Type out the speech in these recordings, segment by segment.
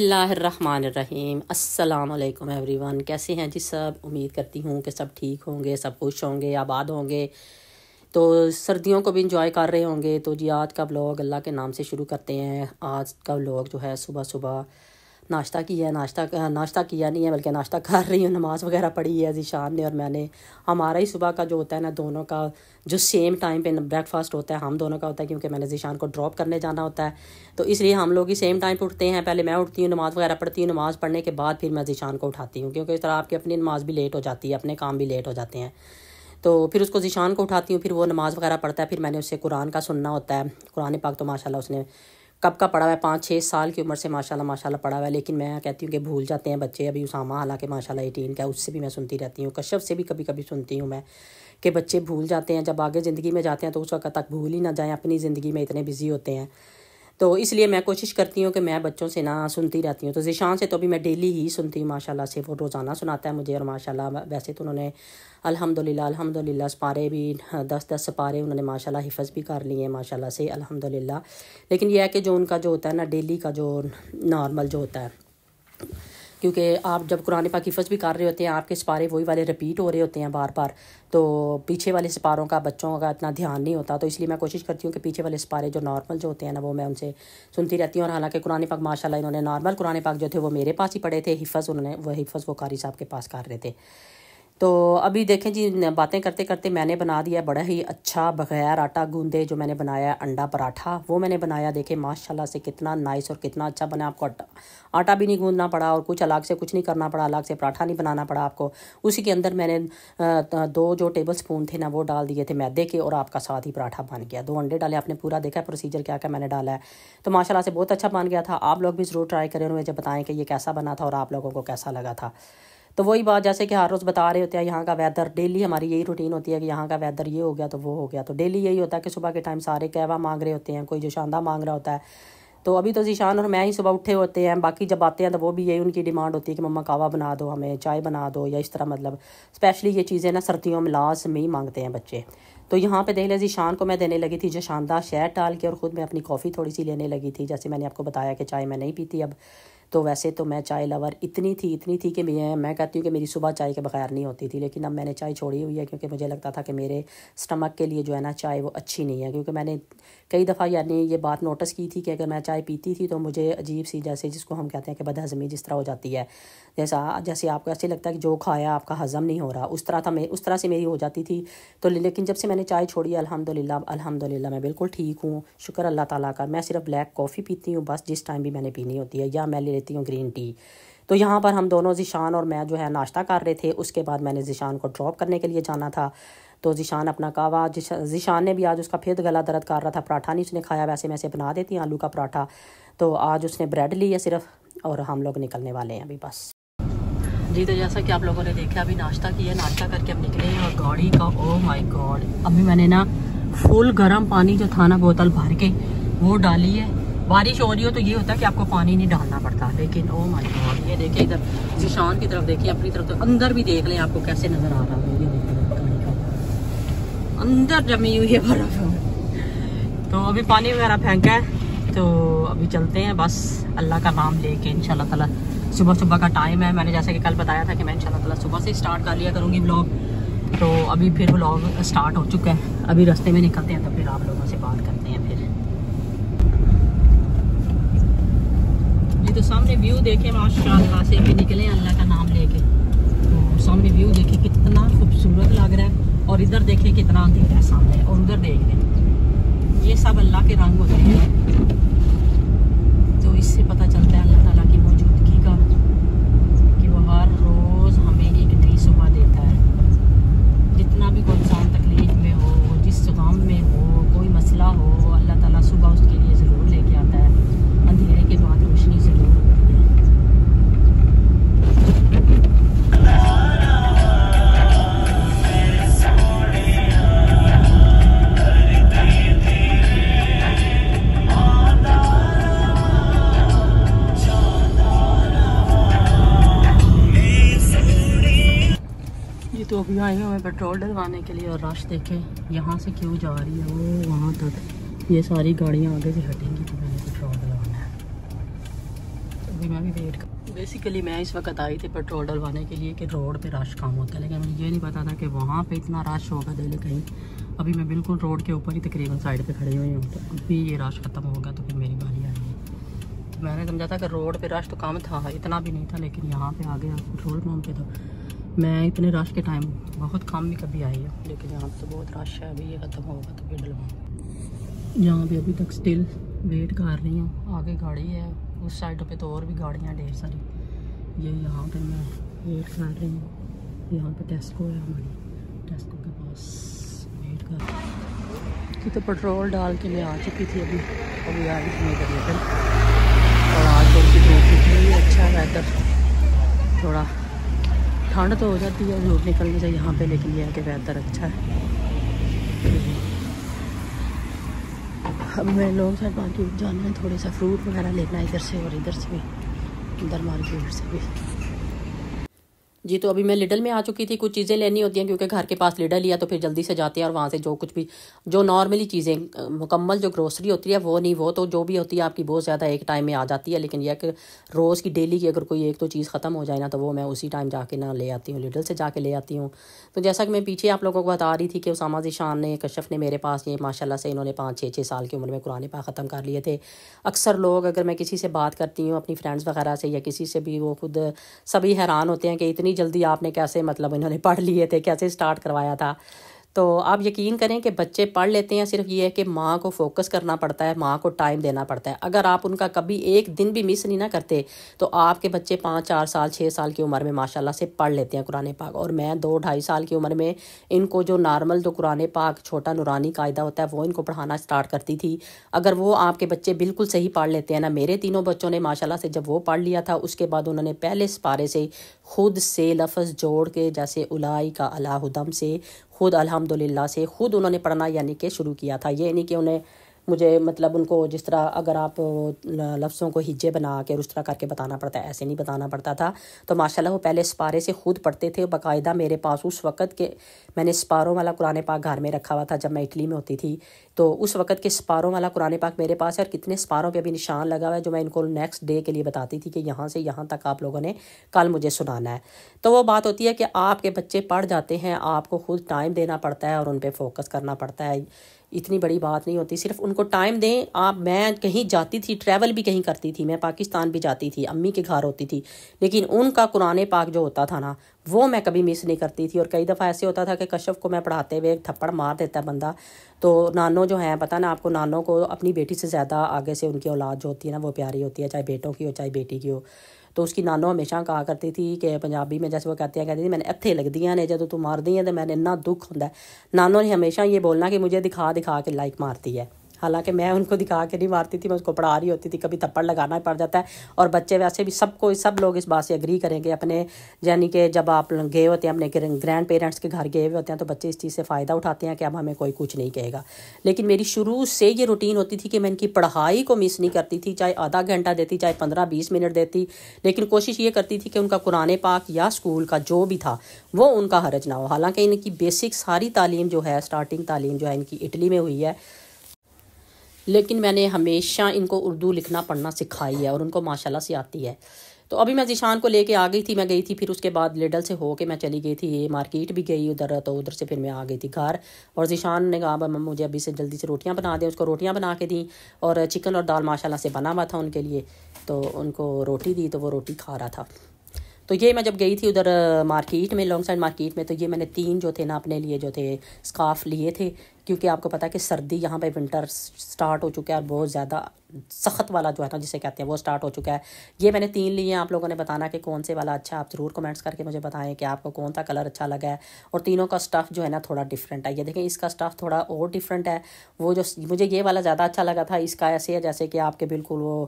अस्सलाम वालेकुम एवरीवन कैसे हैं जी सब उम्मीद करती हूँ कि सब ठीक होंगे सब खुश होंगे आबाद होंगे तो सर्दियों को भी इंजॉय कर रहे होंगे तो जी आज का ब्लॉग अल्लाह के नाम से शुरू करते हैं आज का ब्लॉग जो है सुबह सुबह नाश्ता किया है नाश्ता नाश्ता किया नहीं है बल्कि नाश्ता कर रही हूँ नमाज़ वगैरह पढ़ी है जीशान ने और मैंने हमारा ही सुबह का जो होता है ना दोनों का जो सेम टाइम पे ब्रेकफास्ट होता है हम दोनों का होता है क्योंकि मैंने जीशान को ड्रॉप करने जाना होता है तो इसलिए हम लोग ही सेम टाइम पर उठते हैं पहले मैं उठती हूँ नमाज़ वगैरह पढ़ती हूँ नमाज़ पढ़ने के बाद फिर मैं जीशान को उठाती हूँ क्योंकि इस तरह आपकी अपनी नमाज़ भी लेट हो जाती है अपने काम भी लेट हो जाते हैं तो फिर उसको जीशान को उठाती हूँ फिर वो नमाज़ वगैरह पढ़ता है फिर मैंने उससे कुरान का सुनना होता है कुरान पाक तो माशाला उसने कब का पड़ा हुआ है पाँच छः साल की उम्र से माशाल्लाह माशाल्लाह पड़ा हुआ है लेकिन मैं कहती हूँ कि भूल जाते हैं बच्चे अभी उसामा हालांकि माशाल्लाह एटीन का उससे भी मैं सुनती रहती हूँ कश्यप से भी कभी कभी सुनती हूँ मैं कि बच्चे भूल जाते हैं जब आगे ज़िंदगी में जाते हैं तो उस वक्त तक भूल ही ना जाएँ अपनी ज़िंदगी में इतने बिज़ी होते हैं तो इसलिए मैं कोशिश करती हूँ कि मैं बच्चों से ना सुनती रहती हूँ तो जिशान से तो अभी मैं डेली ही सुनती हूँ माशाल्लाह से वो रोज़ाना सुनाता है मुझे और माशाल्लाह वैसे तो उन्होंने अल्हम्दुलिल्लाह अल्हम्दुलिल्लाह सपारे भी हाँ, दस दस सपारे उन्होंने माशाल्लाह हिफज भी कर लिए हैं माशाला से अलहमदिल्ला लेकिन यह है कि जो उनका जो होता है ना डेली का जो नॉर्मल जो होता है क्योंकि आप जब कुरान पाक हिफज भी कर रहे होते हैं आपके सिपारे वही वाले रिपीट हो रहे होते हैं बार बार तो पीछे वाले सिपारों का बच्चों का इतना ध्यान नहीं होता तो इसलिए मैं कोशिश करती हूँ कि पीछे वाले सिपारे जो नॉर्मल जो होते हैं ना वो मैं उनसे सुनती रहती हूँ और हालांकि कुरान पाक माशाल्लाह इन्होंने नॉर्मल कुरान पाक जो थे वो मेरे पास ही पढ़े थे हिफज उन्होंने वो हिफज वो कारी साहब के पास कर रहे थे तो अभी देखें जी बातें करते करते मैंने बना दिया बड़ा ही अच्छा बग़ैर आटा गूंदे जो मैंने बनाया अंडा पराठा वो मैंने बनाया देखें माशाल्लाह से कितना नाइस और कितना अच्छा बना आपको आटा आटा भी नहीं गूंदना पड़ा और कुछ अलग से कुछ नहीं करना पड़ा अलग से पराठा नहीं बनाना पड़ा आपको उसी के अंदर मैंने दो जो टेबल स्पून थे ना वो डाल दिए थे मैदे के और आपका साथ ही पराठा बन गया दो अंडे डाले आपने पूरा देखा प्रोसीजर क्या क्या मैंने डाला है तो माशाला से बहुत अच्छा बन गया था आप लोग भी ज़रूर ट्राई करें और मुझे बताएँ कि ये कैसा बना था और आप लोगों को कैसा लगा था तो वही बात जैसे कि हर रोज़ बता रहे होते हैं यहाँ का वेदर डेली हमारी यही रूटीन होती है कि यहाँ का वेदर ये हो गया तो वो हो गया तो डेली यही होता है कि सुबह के टाइम सारे कहवा मांग रहे होते हैं कोई जो शानदा मांग रहा होता है तो अभी तो जीशान और मैं ही सुबह उठे होते हैं बाकी जब आते हैं तो वो भी यही उनकी डिमांड होती है कि मम्मा कावा बना दो हमें चाय बना दो या इस तरह मतलब स्पेशली ये चीज़ें ना सर्दियों में लास्ट में ही मांगते हैं बच्चे तो यहाँ पे देख लें जीशान को मैं देने लगी थी जो शानदार शहर डाल के और ख़ुद मैं अपनी कॉफ़ी थोड़ी सी लेने लगी थी जैसे मैंने आपको बताया कि चाय मैं नहीं पीती अब तो वैसे तो मैं चाय लवर इतनी थी इतनी थी कि मैं मैं कहती हूँ कि मेरी सुबह चाय के बगैर नहीं होती थी लेकिन अब मैंने चाय छोड़ी हुई है क्योंकि मुझे लगता था कि मेरे स्टमक के लिए जो है ना चाय वो अच्छी नहीं है क्योंकि मैंने कई दफ़ा यानी ये बात नोटिस की थी कि अगर मैं चाय पीती थी तो मुझे अजीब सी जैसे जिसको हम कहते हैं कि बदहजमी जिस तरह हो जाती है जैसा जैसे आपको ऐसे लगता है कि जो खाया आपका हज़म नहीं हो रहा उस तरह था मैं उस तरह से मेरी हो जाती थी तो लेकिन जब से मैंने चाय छोड़ी अलहमदिल्ला अलहमदिल्ला मैं बिल्कुल ठीक हूँ शुक्र अल्लाह ताला का मैं सिर्फ ब्लैक कॉफ़ी पीती हूँ बस जिस टाइम भी मैंने पीनी होती है या मैं ले लेती हूँ ग्रीन टी तो यहाँ पर हम दोनों जिशान और मैं जो है नाश्ता कर रहे थे उसके बाद मैंने जिशान को ड्रॉप करने के लिए जाना था तो जिशान अपना कावा जिशान ने भी आज उसका फिर गला दर्द कर रहा था पराठा नहीं उसने खाया वैसे मैं से बना देती हूँ आलू का पराठा तो आज उसने ब्रेड ली है सिर्फ और हम लोग निकलने वाले हैं अभी बस जी तो जैसा कि आप लोगों ने देखा अभी नाश्ता किया नाश्ता करके हम निकले हैं और गाड़ी का ओ माय गॉड अभी मैंने ना फुल गर्म पानी जो था ना बोतल भर के वो डाली है बारिश हो रही हो तो ये होता है कि आपको पानी नहीं डालना पड़ता लेकिन ओ माय गॉड ये देखिए इधर जिशान की तरफ देखिए अपनी तरफ तो अंदर भी देख लें आपको कैसे नज़र आ रहा है ये अंदर जमी हुई है बर्फ तो अभी पानी वगैरह फेंका है तो अभी चलते हैं बस अल्लाह का नाम लेके इन ताला सुबह सुबह का टाइम है मैंने जैसे कि कल बताया था कि मैं इन ताला सुबह से स्टार्ट कर लिया करूँगी ब्लॉग तो अभी फिर ब्लॉग स्टार्ट हो चुका है अभी रास्ते में निकलते हैं तो फिर आप लोगों से बात करते हैं व्यू देखें माशाल्लाह से भी निकले अल्लाह का नाम लेके तो सामने व्यू देखे कितना खूबसूरत लग रहा है और इधर देखें कितना अंधेरा है सामने और उधर देख रहे ये सब अल्लाह के रंग होते हैं तो इससे पता चलता है अल्लाह ताला की मौजूदगी का कि वह हर रोज़ हमें एक नई सुबह देता है जितना भी कोई इंसान तो अभी आए हुए हैं पेट्रोल डलवाने के लिए और रश देखें यहाँ से क्यों जा रही है वो वहाँ तक ये सारी गाड़ियाँ आगे से हटेंगी तो मैंने पेट्रोल डलवाना है तो अभी मैं भी वेट कर बेसिकली मैं इस वक्त आई थी पेट्रोल डलवाने के लिए कि रोड पे रश कम होता है लेकिन मुझे ये नहीं पता था कि वहाँ पे इतना रश होगा दिल्ली कहीं अभी मैं बिल्कुल रोड के ऊपर ही तकरीबन साइड पर खड़ी हुई हूँ तो अभी ये रश ख़त्म होगा तो फिर मेरी बारी आएगी मैंने समझा था कि रोड पे रश तो कम था इतना भी नहीं था लेकिन यहाँ पर आ गया पेट्रोल पम्प पर तो मैं इतने रश के टाइम बहुत कम भी कभी आई हूँ लेकिन यहाँ पे तो बहुत रश है अभी ये ख़त्म होगा तो फिर डलवाऊँ यहाँ पे अभी तक स्टिल वेट कर रही हूँ आगे गाड़ी है उस साइड पे तो और भी गाड़ियाँ ढेर सारी ये यहाँ पे मैं वेट कर रही हूँ यहाँ पे टेस्को है हमारी टेस्को के पास वेट कर रही हूँ तो पेट्रोल डाल के मैं आ चुकी थी अभी अभी आ रही थी इधर और आज बहुत तो अच्छा वेदर थोड़ा ठंड तो हो जाती है धूप निकलने से यहाँ पे लेकिन यह है कि वेदर अच्छा है अब मैं लोग साइड मार्केट जाना है थोड़े सा फ्रूट वगैरह लेना है इधर से और इधर से भी इधर मार्केट से भी जी तो अभी मैं लिडल में आ चुकी थी कुछ चीज़ें लेनी होती हैं क्योंकि घर के पास लिडल लिया तो फिर जल्दी से जाते हैं और वहाँ से जो कुछ भी जो नॉर्मली चीज़ें मुकम्मल जो ग्रोसरी होती है वो नहीं वो तो जो भी होती है आपकी बहुत ज़्यादा एक टाइम में आ जाती है लेकिन यह कि रोज़ की डेली की अगर कोई एक तो चीज़ ख़त्म हो जाए ना तो वो मैं उसी टाइम जाके ना ले आती हूँ लिडल से जाके ले आती हूँ तो जैसा कि मैं पीछे आप लोगों को बता रही थी कि उसामा जिशान ने कशफ ने मेरे पास ये माशाला से इन्होंने पाँच छः छः साल की उम्र में कुरान पा ख़त्म कर लिए थे अक्सर लोग अगर मैं किसी से बात करती हूँ अपनी फ्रेंड्स वगैरह से या किसी से भी वो खुद सभी हैरान होते हैं कि इतनी जल्दी आपने कैसे मतलब इन्होंने पढ़ लिए थे कैसे स्टार्ट करवाया था तो आप यकीन करें कि बच्चे पढ़ लेते हैं सिर्फ ये है कि माँ को फोकस करना पड़ता है माँ को टाइम देना पड़ता है अगर आप उनका कभी एक दिन भी मिस नहीं ना करते तो आपके बच्चे पाँच चार साल छः साल की उम्र में माशाल्लाह से पढ़ लेते हैं कुरान पाक और मैं दो ढाई साल की उम्र में इनको जो नॉर्मल जो कुरान पाक छोटा नुरानी कायदा होता है वो इनको पढ़ाना स्टार्ट करती थी अगर वो आपके बच्चे बिल्कुल सही पढ़ लेते हैं ना मेरे तीनों बच्चों ने माशाला से जब वो पढ़ लिया था उसके बाद उन्होंने पहले पारे से खुद से लफ्ज़ जोड़ के जैसे उलाई का अलाहुदम से खुद अलहमदिल्ला से खुद उन्होंने पढ़ना यानी कि शुरू किया था यानी कि उन्हें मुझे मतलब उनको जिस तरह अगर आप लफ्ज़ों को हिज्जे बना के उस तरह करके बताना पड़ता है ऐसे नहीं बताना पड़ता था तो माशाल्लाह वो पहले स्पारे से खुद पढ़ते थे बाकायदा मेरे पास उस वक़्त के मैंने स्पारों वाला कुरान पाक घर में रखा हुआ था जब मैं इटली में होती थी तो उस वक़्त के स्पारों वाला कुरान पाक मेरे पास है और कितने स्पारों पर अभी निशान लगा हुआ है जो मैं इनको नेक्स्ट डे के लिए बताती थी कि यहाँ से यहाँ तक आप लोगों ने कल मुझे सुनाना है तो वो बात होती है कि आपके बच्चे पढ़ जाते हैं आपको खुद टाइम देना पड़ता है और उन पर फोकस करना पड़ता है इतनी बड़ी बात नहीं होती सिर्फ उनको टाइम दें आप मैं कहीं जाती थी ट्रैवल भी कहीं करती थी मैं पाकिस्तान भी जाती थी अम्मी के घर होती थी लेकिन उनका कुरान पाक जो होता था ना वो मैं कभी मिस नहीं करती थी और कई दफ़ा ऐसे होता था कि कश्यप को मैं पढ़ाते हुए थप्पड़ मार देता बंदा तो नानों जो हैं पता ना आपको नानों को अपनी बेटी से ज़्यादा आगे से उनकी औलाद जो होती है ना वो प्यारी होती है चाहे बेटों की हो चाहे बेटी की हो तो उसकी नानो हमेशा कहा करती थी कि पंजाबी में जैसे वो कहते हैं कहती थी मैंने हत्थे लगदियाँ ने जो तू मारदी है तो मैंने इन्ना दुख होंगे नानो ने हमेशा ये बोलना कि मुझे दिखा दिखा के लाइक मारती है हालांकि मैं उनको दिखा के नहीं मारती थी मैं उसको पढ़ा रही होती थी कभी थप्पड़ लगाना पड़ जाता है और बच्चे वैसे भी सबको सब लोग इस बात से एग्री करेंगे अपने यानी कि जब आप गए होते हैं अपने ग्रैंड पेरेंट्स के घर गए हुए होते हैं तो बच्चे इस चीज़ से फ़ायदा उठाते हैं कि अब हमें कोई कुछ नहीं कहेगा लेकिन मेरी शुरू से ये रूटीन होती थी कि मैं इनकी पढ़ाई को मिस नहीं करती थी चाहे आधा घंटा देती चाहे पंद्रह बीस मिनट देती लेकिन कोशिश ये करती थी कि उनका कुरान पाक या स्कूल का जो भी था वो उनका हरज ना हो हालांकि इनकी बेसिक सारी तालीम जो है स्टार्टिंग तालीम जो है इनकी इटली में हुई है लेकिन मैंने हमेशा इनको उर्दू लिखना पढ़ना सिखाई है और उनको माशाल्लाह से आती है तो अभी मैं जिशान को लेके आ गई थी मैं गई थी फिर उसके बाद लिडल से होके मैं चली गई थी ये मार्केट भी गई उधर तो उधर से फिर मैं आ गई थी घर और जिशान ने कहा मम्मा मुझे अभी से जल्दी से रोटियां बना दें उसको रोटियां बना के दी और चिकन और दाल माशाल्लाह से बना हुआ था उनके लिए तो उनको रोटी दी तो वो रोटी खा रहा था तो ये मैं जब गई थी उधर मार्केट में लॉन्ग साइड मार्केट में तो ये मैंने तीन जो थे ना अपने लिए जो थे स्काफ लिए थे क्योंकि आपको पता है कि सर्दी यहाँ पे विंटर स्टार्ट हो चुका है और बहुत ज़्यादा सख्त वाला जो है ना जिसे कहते हैं वो स्टार्ट हो चुका है ये मैंने तीन लिए हैं आप लोगों ने बताना कि कौन से वाला अच्छा आप ज़रूर कमेंट्स करके मुझे बताएं कि आपको कौन सा कलर अच्छा लगा है और तीनों का स्टफ़ जो है ना थोड़ा डिफरेंट है ये देखें इसका स्टफ़ थोड़ा और डिफरेंट है वो जो मुझे ये वाला ज़्यादा अच्छा लगा था इसका ऐसे है जैसे कि आपके बिल्कुल वो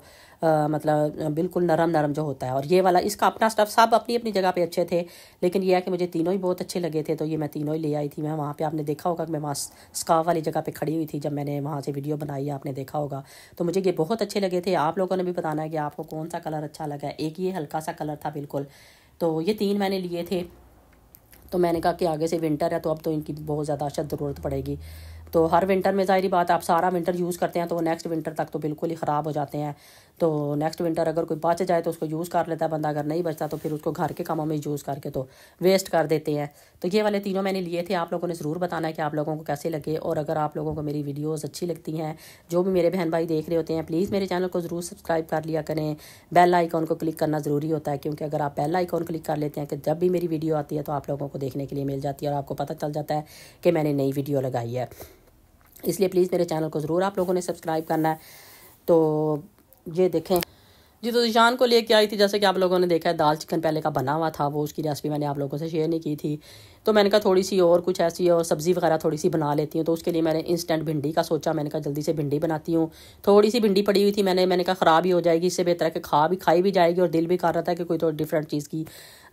आ, मतलब बिल्कुल नरम नरम जो होता है और ये वाला इसका अपना स्टफ़ सब अपनी अपनी जगह पर अच्छे थे लेकिन यह है कि मुझे तीनों ही बहुत अच्छे लगे थे तो ये मैं तीनों ही ले आई थी मैं वहाँ पर आपने देखा होगा कि मैं वहाँ ख़ा वाली जगह पे खड़ी हुई थी जब मैंने वहाँ से वीडियो बनाई आपने देखा होगा तो मुझे ये बहुत अच्छे लगे थे आप लोगों ने भी बताना है कि आपको कौन सा कलर अच्छा लगा एक ये हल्का सा कलर था बिल्कुल तो ये तीन मैंने लिए थे तो मैंने कहा कि आगे से विंटर है तो अब तो इनकी बहुत ज़्यादा अशद ज़रूरत पड़ेगी तो हर विंटर में ज़ाहरी बात आप सारा विंटर यूज़ करते हैं तो वो नेक्स्ट विंटर तक तो बिल्कुल ही ख़राब हो जाते हैं तो नेक्स्ट विंटर अगर कोई बच जाए तो उसको यूज़ कर लेता है बंदा अगर नहीं बचता तो फिर उसको घर के कामों में यूज़ करके तो वेस्ट कर देते हैं तो ये वाले तीनों मैंने लिए थे आप लोगों ने ज़रूर बताना है कि आप लोगों को कैसे लगे और अगर आप लोगों को मेरी वीडियोज़ अच्छी लगती हैं जो भी मेरे बहन भाई देख रहे होते हैं प्लीज़ मेरे चैनल को ज़रूर सब्सक्राइब कर लिया करें बेल आइकॉन को क्लिक करना ज़रूरी होता है क्योंकि अगर आप बेल आइकॉन क्लिक कर लेते हैं कि जब भी मेरी वीडियो आती है तो आप लोगों को देखने के लिए मिल जाती है और आपको पता चल जाता है कि मैंने नई वीडियो लगाई है इसलिए प्लीज़ मेरे चैनल को ज़रूर आप लोगों ने सब्सक्राइब करना है तो ये देखें जी तो ईशान को लेके आई थी जैसे कि आप लोगों ने देखा है दाल चिकन पहले का बना हुआ था वो उसकी रेसिपी मैंने आप लोगों से शेयर नहीं की थी तो मैंने कहा थोड़ी सी और कुछ ऐसी और सब्ज़ी वगैरह थोड़ी सी बना लेती हूँ तो उसके लिए मैंने इंस्टेंट भिंडी का सोचा मैंने कहा जल्दी से भिंडी बनाती हूँ थोड़ी सी भिंडी पड़ी हुई थी मैंने मैंने कहा ख़राब ही हो जाएगी इससे बेहतर है कि खा भी खाई भी जाएगी और दिल भी कर रहा था कि कोई तो डिफरेंट चीज़ की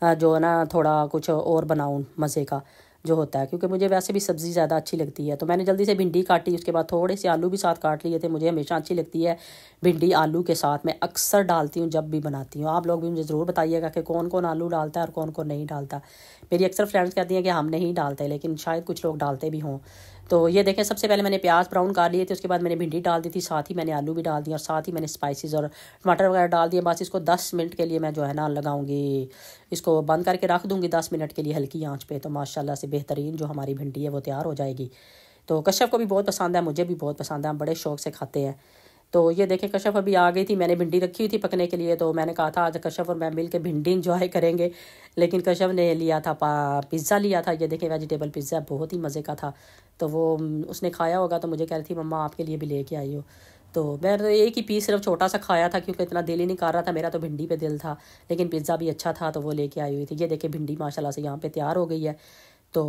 जो है ना थोड़ा कुछ और बनाऊँ मज़े का जो होता है क्योंकि मुझे वैसे भी सब्ज़ी ज़्यादा अच्छी लगती है तो मैंने जल्दी से भिंडी काटी उसके बाद थोड़े से आलू भी साथ काट लिए थे मुझे हमेशा अच्छी लगती है भिंडी आलू के साथ मैं अक्सर डालती हूँ जब भी बनाती हूँ आप लोग भी मुझे ज़रूर बताइएगा कि कौन कौन आलू डालता है और कौन कौन नहीं डालता मेरी अक्सर फ्रेंड्स कहती हैं कि हम नहीं डालते लेकिन शायद कुछ लोग डालते भी हों तो ये देखें सबसे पहले मैंने प्याज ब्राउन कर लिए थे उसके बाद मैंने भिंडी डाल दी थी साथ ही मैंने आलू भी डाल दिए और साथ ही मैंने स्पाइसेस और टमाटर वगैरह डाल दिए बस इसको दस मिनट के लिए मैं जो है ना लगाऊंगी इसको बंद करके रख दूँगी दस मिनट के लिए हल्की आँच पर तो माशाला से से बेहतरीन जो हमारी भिंडी है वो तैयार हो जाएगी तो कश्यप को भी बहुत पसंद है मुझे भी बहुत पसंद है हम बड़े शौक से खाते हैं तो ये देखें कश्यप अभी आ गई थी मैंने भिंडी रखी हुई थी पकने के लिए तो मैंने कहा था आज कश्यप और मैं मिल के भिंडी इंजॉय करेंगे लेकिन कश्यप ने लिया था पिज़्ज़ा लिया था ये देखें वेजिटेबल पिज़्ज़ा बहुत ही मज़े का था तो वो उसने खाया होगा तो मुझे कह रही थी मम्मा आपके लिए भी लेके आई हो तो मैं तो एक ही पीस सिर्फ छोटा सा खाया था क्योंकि इतना दिल ही नहीं कर रहा था मेरा तो भिंडी पर दिल था लेकिन पिज़्ज़ा भी अच्छा था तो वो लेके आई हुई थी ये देखें भिंडी माशाल्लाह से यहाँ पर तैयार हो गई है तो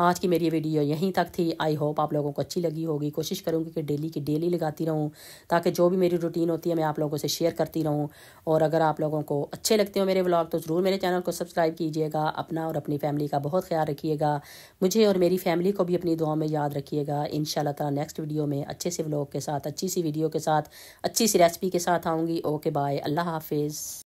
आज की मेरी ये वीडियो यहीं तक थी आई होप आप लोगों को अच्छी लगी होगी कोशिश करूँगी कि डेली की डेली लगाती रहूँ ताकि जो भी मेरी रूटीन होती है मैं आप लोगों से शेयर करती रहूँ और अगर आप लोगों को अच्छे लगते हो मेरे ब्लॉग तो ज़रूर मेरे चैनल को सब्सक्राइब कीजिएगा अपना और अपनी फैमिली का बहुत ख्याल रखिएगा मुझे और मेरी फैमिली को भी अपनी दुआ में याद रखिएगा इन ताला नेक्स्ट वीडियो में अच्छे से ब्लॉग के साथ अच्छी सी वीडियो के साथ अच्छी सी रेसिपी के साथ आऊँगी ओके बाय अल्लाह हाफिज़